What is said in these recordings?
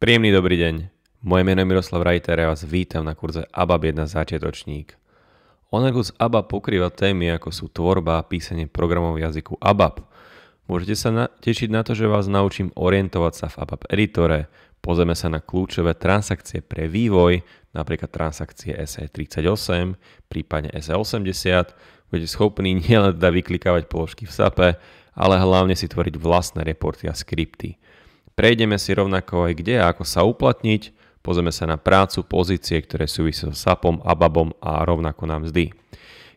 Príjemný dobrý deň. Moje meno je Miroslav Rajter a ja vás vítam na kurze ABA 1 začiatočník. Online kurz pokrýva témy ako sú tvorba a písanie programov v jazyku ABAP. Môžete sa na- tešiť na to, že vás naučím orientovať sa v ABAP editore, pozrieme sa na kľúčové transakcie pre vývoj, napríklad transakcie e SE38, prípadne e SE80, budete schopní nielen teda vyklikávať položky v SAPe, ale hlavne si tvoriť vlastné reporty a skripty. Prejdeme si rovnako aj kde a ako sa uplatniť, pozrieme sa na prácu, pozície, ktoré súvisia s SAPom, ABABom a rovnako na mzdy.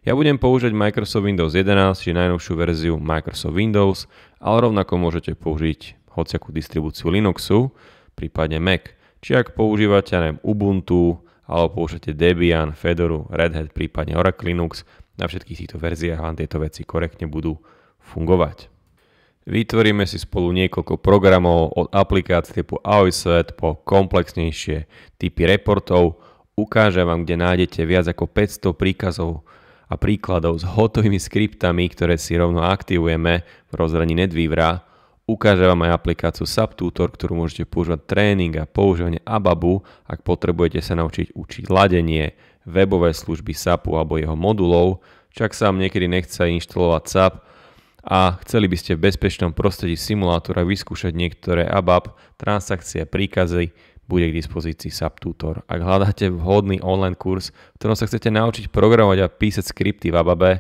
Ja budem používať Microsoft Windows 11 či najnovšiu verziu Microsoft Windows, ale rovnako môžete použiť hociakú distribúciu Linuxu, prípadne Mac. Či ak používate neviem, Ubuntu, alebo používate Debian, Fedoru, Red Hat, prípadne Oracle Linux, na všetkých týchto verziách vám tieto veci korektne budú fungovať. Vytvoríme si spolu niekoľko programov od aplikácií typu AOSvet po komplexnejšie typy reportov. Ukážem vám, kde nájdete viac ako 500 príkazov a príkladov s hotovými skriptami, ktoré si rovno aktivujeme v rozhraní Nedvívra. Ukážem vám aj aplikáciu SubTutor, ktorú môžete používať tréning a používanie ABABu, ak potrebujete sa naučiť učiť ladenie, webové služby SAPu alebo jeho modulov. Čak vám niekedy nechce inštalovať SAP, a chceli by ste v bezpečnom prostredí simulátora vyskúšať niektoré ABAP, transakcie, príkazy, bude k dispozícii SAP Tutor. Ak hľadáte vhodný online kurz, v ktorom sa chcete naučiť programovať a písať skripty v ABABe,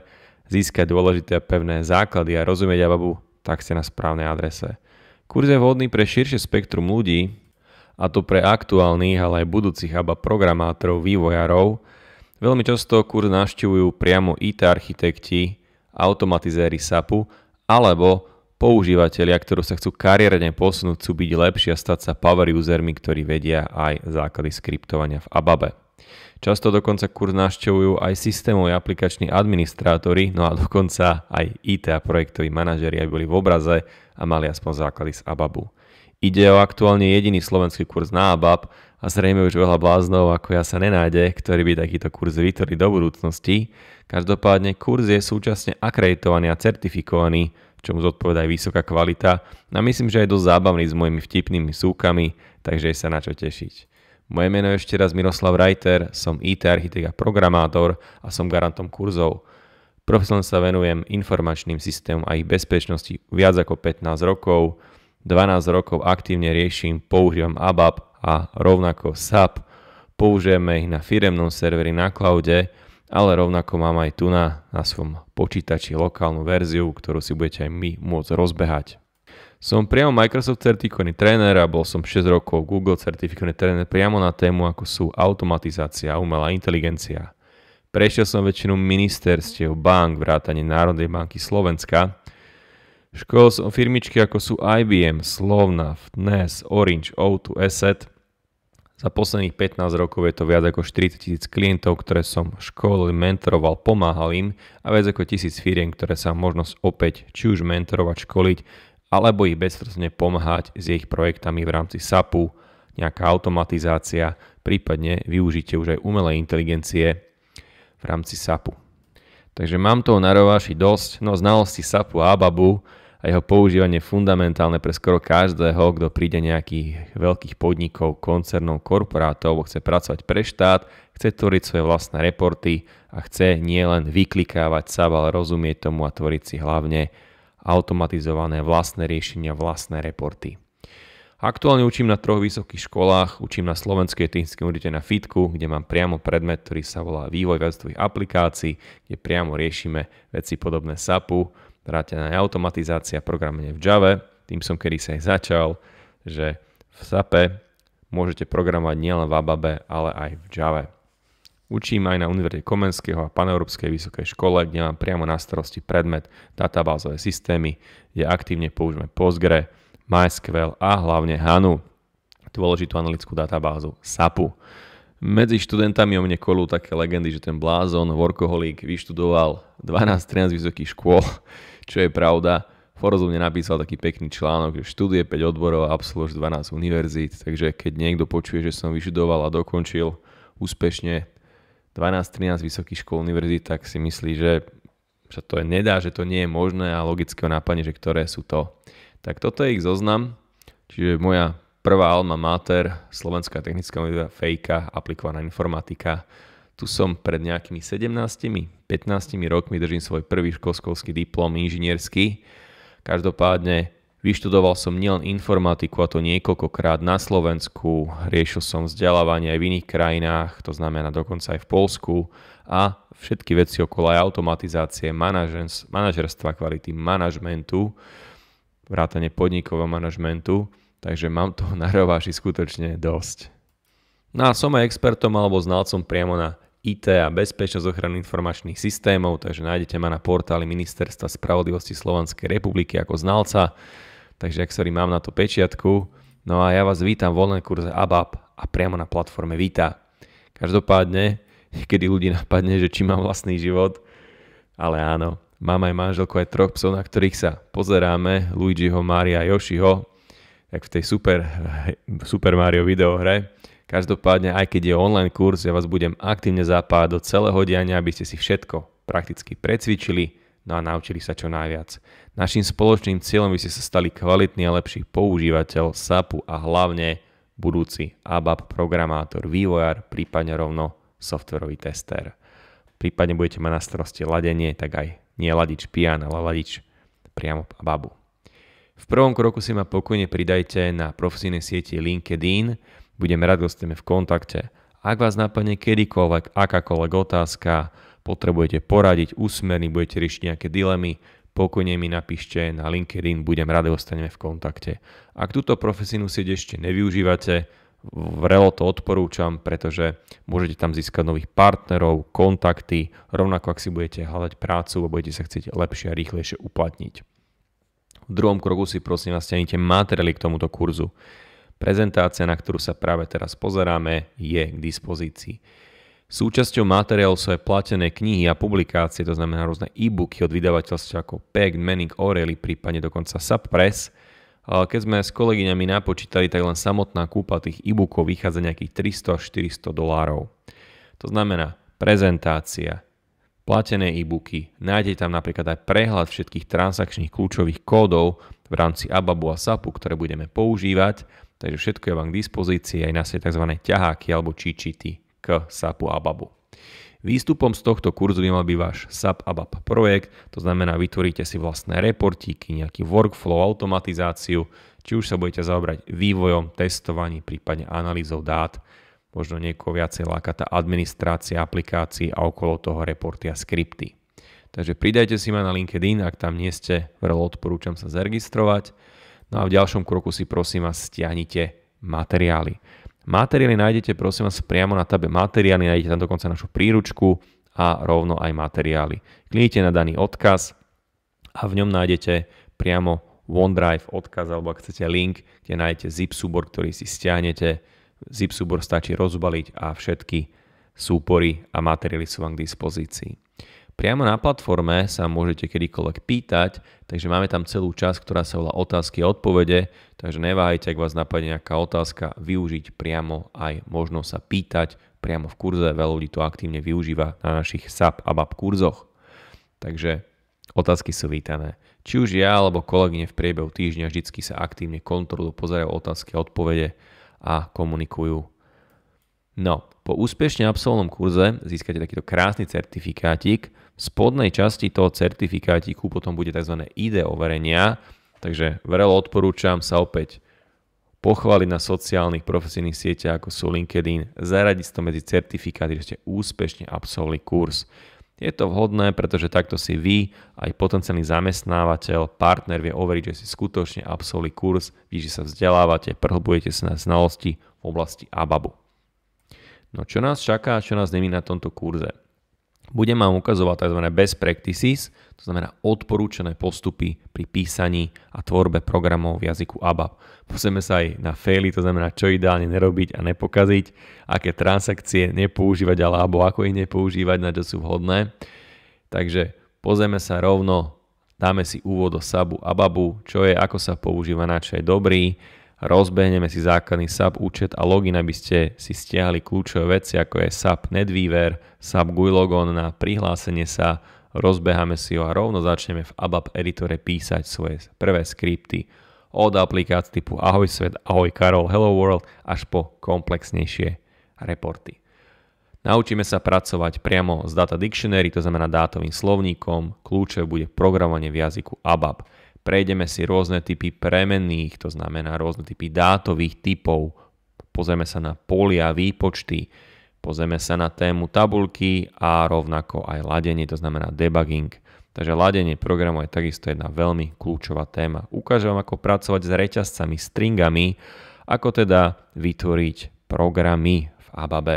získať dôležité a pevné základy a rozumieť ABAPu, tak ste na správnej adrese. Kurz je vhodný pre širšie spektrum ľudí, a to pre aktuálnych, ale aj budúcich ABAP programátorov, vývojárov. Veľmi často kurz navštevujú priamo IT architekti, automatizéry SAPu alebo používateľia, ktorú sa chcú kariérne posunúť, chcú byť lepší a stať sa power usermi, ktorí vedia aj základy skriptovania v ABABE. Často dokonca kurz navštevujú aj systémoví aplikační administrátori, no a dokonca aj IT a projektoví manažeri, aj boli v obraze a mali aspoň základy z ABABu. Ide o aktuálne jediný slovenský kurz na ABAP a zrejme už veľa bláznov ako ja sa nenájde, ktorý by takýto kurz vytvoril do budúcnosti. Každopádne kurz je súčasne akreditovaný a certifikovaný, čomu zodpoveda aj vysoká kvalita a myslím, že je dosť zábavný s mojimi vtipnými súkami, takže je sa na čo tešiť. Moje meno je ešte raz Miroslav Reiter, som IT architekt a programátor a som garantom kurzov. Profesionálne sa venujem informačným systémom a ich bezpečnosti viac ako 15 rokov, 12 rokov aktívne riešim, používam ABAP a rovnako SAP. Použijeme ich na firemnom serveri na cloude, ale rovnako mám aj tu na, na svojom počítači lokálnu verziu, ktorú si budete aj my môcť rozbehať. Som priamo Microsoft certifikovaný tréner a bol som 6 rokov Google certifikovaný tréner priamo na tému ako sú automatizácia a umelá inteligencia. Prešiel som väčšinu ministerstiev, bank, vrátane Národnej banky Slovenska. Školil som firmičky ako sú IBM, Slovna, NES, Orange, O2, Asset za posledných 15 rokov je to viac ako 40 tisíc klientov, ktoré som školil, mentoroval, pomáhal im a viac ako tisíc firiem, ktoré sa možnosť opäť či už mentorovať, školiť alebo ich bezprostredne pomáhať s ich projektami v rámci SAPu, nejaká automatizácia, prípadne využite už aj umelej inteligencie v rámci SAPu. Takže mám toho narováši dosť, no znalosti SAPu a ABABu a jeho používanie je fundamentálne pre skoro každého, kto príde nejakých veľkých podnikov, koncernov, korporátov, chce pracovať pre štát, chce tvoriť svoje vlastné reporty a chce nielen vyklikávať sa, ale rozumieť tomu a tvoriť si hlavne automatizované vlastné riešenia, vlastné reporty. Aktuálne učím na troch vysokých školách, učím na Slovenskej technickej univerzite na FITku, kde mám priamo predmet, ktorý sa volá vývoj viacových aplikácií, kde priamo riešime veci podobné SAPu vrátená aj automatizácia, programovania v Java, tým som kedy sa aj začal, že v SAPe môžete programovať nielen v ABABE, ale aj v Java. Učím aj na Univerzite Komenského a Paneurópskej vysokej škole, kde mám priamo na starosti predmet databázové systémy, kde aktívne používame Postgre, MySQL a hlavne HANU, dôležitú analytickú databázu SAPu. Medzi študentami o mne kolú také legendy, že ten blázon, workoholík, vyštudoval 12-13 vysokých škôl, čo je pravda. Porozumne napísal taký pekný článok, že študuje 5 odborov a absolvuješ 12 univerzít, takže keď niekto počuje, že som vyštudoval a dokončil úspešne 12-13 vysokých škôl univerzít, tak si myslí, že sa to je, nedá, že to nie je možné a logického ho napadne, že ktoré sú to. Tak toto je ich zoznam, čiže moja prvá alma mater, Slovenská technická univerzita, fejka, aplikovaná informatika. Tu som pred nejakými 17-15 rokmi, držím svoj prvý školský diplom inžinierský. Každopádne vyštudoval som nielen informatiku a to niekoľkokrát na Slovensku, riešil som vzdelávanie aj v iných krajinách, to znamená dokonca aj v Polsku a všetky veci okolo aj automatizácie, manažerstva kvality, manažmentu, vrátane podnikového manažmentu takže mám toho na rováši skutočne dosť. No a som aj expertom alebo znalcom priamo na IT a bezpečnosť ochrany informačných systémov, takže nájdete ma na portáli Ministerstva spravodlivosti Slovenskej republiky ako znalca, takže ak sorry, mám na to pečiatku. No a ja vás vítam v online kurze ABAP a priamo na platforme Vita. Každopádne, niekedy ľudí napadne, že či mám vlastný život, ale áno, mám aj manželku aj troch psov, na ktorých sa pozeráme, Luigiho, Mária a Jošiho jak v tej Super, Super Mario videohre. Každopádne, aj keď je online kurz, ja vás budem aktívne zapájať do celého diania, aby ste si všetko prakticky precvičili, no a naučili sa čo najviac. Našim spoločným cieľom by ste sa stali kvalitný a lepší používateľ SAPu a hlavne budúci ABAP programátor, vývojár, prípadne rovno softverový tester. Prípadne budete mať na starosti ladenie, tak aj nie ladič pian, ale ladič priamo babu. V prvom kroku si ma pokojne pridajte na profesijnej sieti LinkedIn, budem rád, že v kontakte. Ak vás napadne kedykoľvek, akákoľvek otázka, potrebujete poradiť, úsmerný, budete riešiť nejaké dilemy, pokojne mi napíšte na LinkedIn, budem rád, že ostaneme v kontakte. Ak túto profesínu sieť ešte nevyužívate, vrelo to odporúčam, pretože môžete tam získať nových partnerov, kontakty, rovnako ak si budete hľadať prácu a budete sa chcieť lepšie a rýchlejšie uplatniť. V druhom kroku si prosím vás stiahnite materiály k tomuto kurzu. Prezentácia, na ktorú sa práve teraz pozeráme, je k dispozícii. Súčasťou materiálu sú aj platené knihy a publikácie, to znamená rôzne e-booky od vydavateľstva ako PEG, Manning, O'Reilly, prípadne dokonca Subpress. Keď sme s kolegyňami napočítali, tak len samotná kúpa tých e-bookov vychádza nejakých 300 až 400 dolárov. To znamená prezentácia, platené e-booky. Nájdete tam napríklad aj prehľad všetkých transakčných kľúčových kódov v rámci Ababu a SAPu, ktoré budeme používať, takže všetko je vám k dispozícii aj na svete tzv. ťaháky alebo čičity k SAPu a Ababu. Výstupom z tohto kurzu by mal byť váš SAP ABAP projekt, to znamená vytvoríte si vlastné reportíky, nejaký workflow, automatizáciu, či už sa budete zaobrať vývojom, testovaním, prípadne analýzou dát, možno niekoho viacej láka tá administrácia aplikácií a okolo toho reporty a skripty. Takže pridajte si ma na LinkedIn, ak tam nie ste, veľmi odporúčam sa zaregistrovať. No a v ďalšom kroku si prosím vás stiahnite materiály. Materiály nájdete prosím vás priamo na tabe materiály, nájdete tam dokonca našu príručku a rovno aj materiály. Kliknite na daný odkaz a v ňom nájdete priamo OneDrive odkaz alebo ak chcete link, kde nájdete zip súbor, ktorý si stiahnete Zip súbor stačí rozbaliť a všetky súpory a materiály sú vám k dispozícii. Priamo na platforme sa môžete kedykoľvek pýtať, takže máme tam celú časť, ktorá sa volá otázky a odpovede, takže neváhajte, ak vás napadne nejaká otázka, využiť priamo aj možno sa pýtať priamo v kurze. Veľa ľudí to aktívne využíva na našich SAP a BAP kurzoch. Takže otázky sú vítané. Či už ja alebo kolegyne v priebehu týždňa vždy sa aktívne kontrolujú, pozerajú otázky a odpovede a komunikujú. No, po úspešne absolvnom kurze získate takýto krásny certifikátik. V spodnej časti toho certifikátiku potom bude tzv. ID overenia, takže veľa odporúčam sa opäť pochváliť na sociálnych profesijných sieťach ako sú LinkedIn, zaradiť to medzi certifikáty, že ste úspešne absolvovali kurz. Je to vhodné, pretože takto si vy, aj potenciálny zamestnávateľ, partner vie overiť, že si skutočne absolvovali kurz, vy, že sa vzdelávate, prhlbujete sa na znalosti v oblasti ABABu. No čo nás čaká, čo nás nemí na tomto kurze? Budem vám ukazovať tzv. best practices, to znamená odporúčané postupy pri písaní a tvorbe programov v jazyku ABAP. Pozrieme sa aj na faily, to znamená čo ideálne nerobiť a nepokaziť, aké transakcie nepoužívať alebo ako ich nepoužívať, na čo sú vhodné. Takže pozrieme sa rovno, dáme si úvod do SABu ABABu, čo je, ako sa používa, na čo je dobrý, rozbehneme si základný SAP účet a login, aby ste si stiahli kľúčové veci, ako je SAP Netweaver, SAP GUI logon na prihlásenie sa, rozbehame si ho a rovno začneme v ABAP editore písať svoje prvé skripty od aplikácií typu Ahoj svet, Ahoj Karol, Hello World až po komplexnejšie reporty. Naučíme sa pracovať priamo z Data Dictionary, to znamená dátovým slovníkom, kľúčové bude programovanie v jazyku ABAP. Prejdeme si rôzne typy premenných, to znamená rôzne typy dátových typov. Pozrieme sa na polia, výpočty, pozrieme sa na tému tabulky a rovnako aj ladenie, to znamená debugging. Takže ladenie programu je takisto jedna veľmi kľúčová téma. Ukážem vám, ako pracovať s reťazcami, stringami, ako teda vytvoriť programy v ABAB.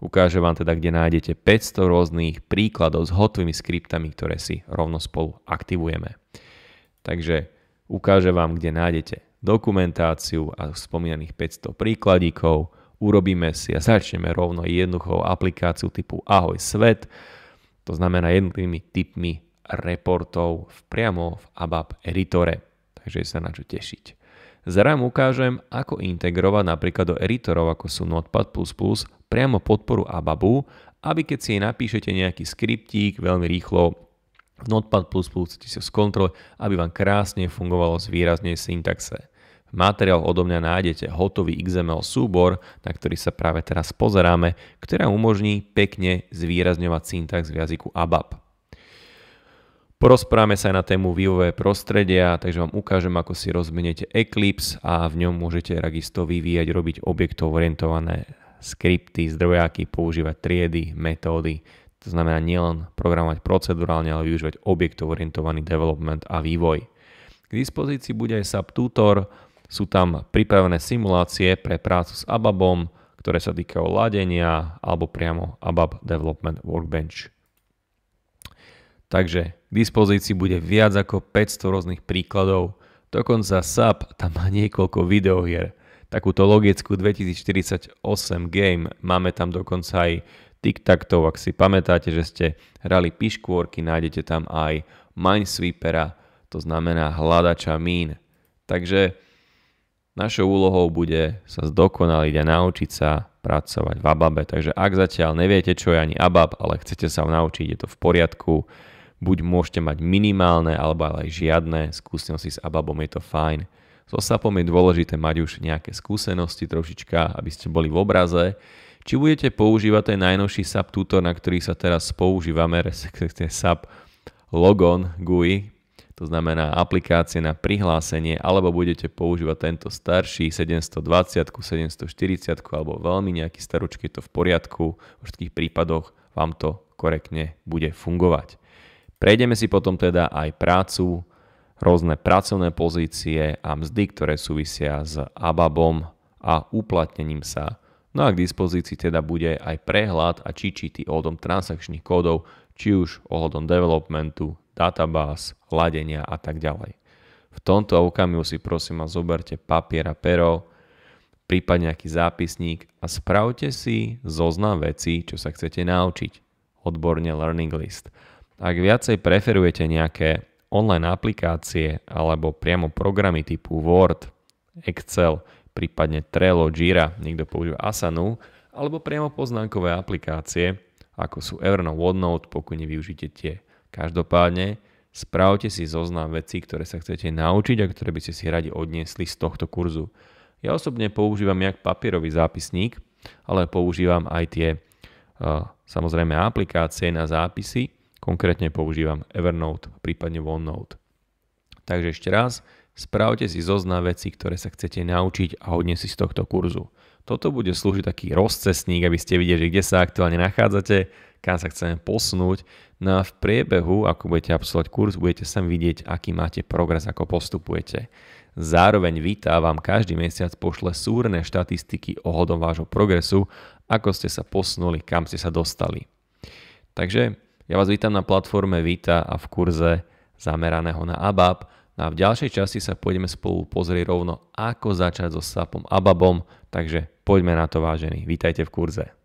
Ukážem vám teda, kde nájdete 500 rôznych príkladov s hotovými skriptami, ktoré si rovno spolu aktivujeme. Takže ukáže vám, kde nájdete dokumentáciu a spomínaných 500 príkladíkov, urobíme si a začneme rovno jednoduchou aplikáciu typu Ahoj svet, to znamená jednotlivými typmi reportov v priamo v ABAP editore. Takže sa na čo tešiť. Zrám ukážem, ako integrovať napríklad do editorov, ako sú Notepad++, priamo podporu ABAPu, aby keď si napíšete nejaký skriptík, veľmi rýchlo v Notepad++ chcete si skontrolovať, aby vám krásne fungovalo zvýrazne syntaxe. Materiál odo mňa nájdete hotový XML súbor, na ktorý sa práve teraz pozeráme, ktorá umožní pekne zvýrazňovať syntax v jazyku ABAP. Porozprávame sa aj na tému vývojové prostredia, takže vám ukážem, ako si rozmeniete Eclipse a v ňom môžete takisto vyvíjať, robiť objektov orientované skripty, zdrojáky, používať triedy, metódy, to znamená nielen programovať procedurálne, ale využívať objektov-orientovaný development a vývoj. K dispozícii bude aj SubTutor, sú tam pripravené simulácie pre prácu s ABABom, ktoré sa týkajú ladenia alebo priamo ABAB Development Workbench. Takže k dispozícii bude viac ako 500 rôznych príkladov, dokonca SAP tam má niekoľko videohier. Takúto logickú 2048 game máme tam dokonca aj tic ak si pamätáte, že ste hrali piškôrky, nájdete tam aj minesweepera, to znamená hľadača mín. Takže našou úlohou bude sa zdokonaliť a naučiť sa pracovať v ABABe. Takže ak zatiaľ neviete, čo je ani ABAB, ale chcete sa ho naučiť, je to v poriadku. Buď môžete mať minimálne, alebo aj žiadne skúsenosti s ABABom, je to fajn. So SAPom je dôležité mať už nejaké skúsenosti trošička, aby ste boli v obraze či budete používať ten najnovší SAP tutor, na ktorý sa teraz používame, respektíve SAP Logon GUI, to znamená aplikácie na prihlásenie, alebo budete používať tento starší 720, 740 alebo veľmi nejaký staročký to v poriadku, v všetkých prípadoch vám to korektne bude fungovať. Prejdeme si potom teda aj prácu, rôzne pracovné pozície a mzdy, ktoré súvisia s ABABom a uplatnením sa No a k dispozícii teda bude aj prehľad a čičity ohľadom transakčných kódov, či už ohľadom developmentu, databáz, ladenia a tak ďalej. V tomto okamihu si prosím vás zoberte papier a pero, prípadne nejaký zápisník a spravte si zoznam vecí, čo sa chcete naučiť. Odborne learning list. Ak viacej preferujete nejaké online aplikácie alebo priamo programy typu Word, Excel, prípadne Trello, Jira, niekto používa Asanu, alebo priamo poznámkové aplikácie, ako sú Evernote, OneNote, pokojne využite tie. Každopádne, spravte si zoznam vecí, ktoré sa chcete naučiť a ktoré by ste si radi odniesli z tohto kurzu. Ja osobne používam jak papierový zápisník, ale používam aj tie eh, samozrejme aplikácie na zápisy, konkrétne používam Evernote, prípadne OneNote. Takže ešte raz, Spravte si zoznam veci, ktoré sa chcete naučiť a hodne si z tohto kurzu. Toto bude slúžiť taký rozcestník, aby ste videli, kde sa aktuálne nachádzate, kam sa chceme posunúť. No a v priebehu, ako budete absolvovať kurz, budete sa vidieť, aký máte progres, ako postupujete. Zároveň Vita vám každý mesiac pošle súrne štatistiky ohľadom vášho progresu, ako ste sa posunuli, kam ste sa dostali. Takže ja vás vítam na platforme Vita a v kurze zameraného na ABAP No a v ďalšej časti sa pôjdeme spolu pozrieť rovno, ako začať so SAPom ABABom, takže poďme na to vážení. Vítajte v kurze.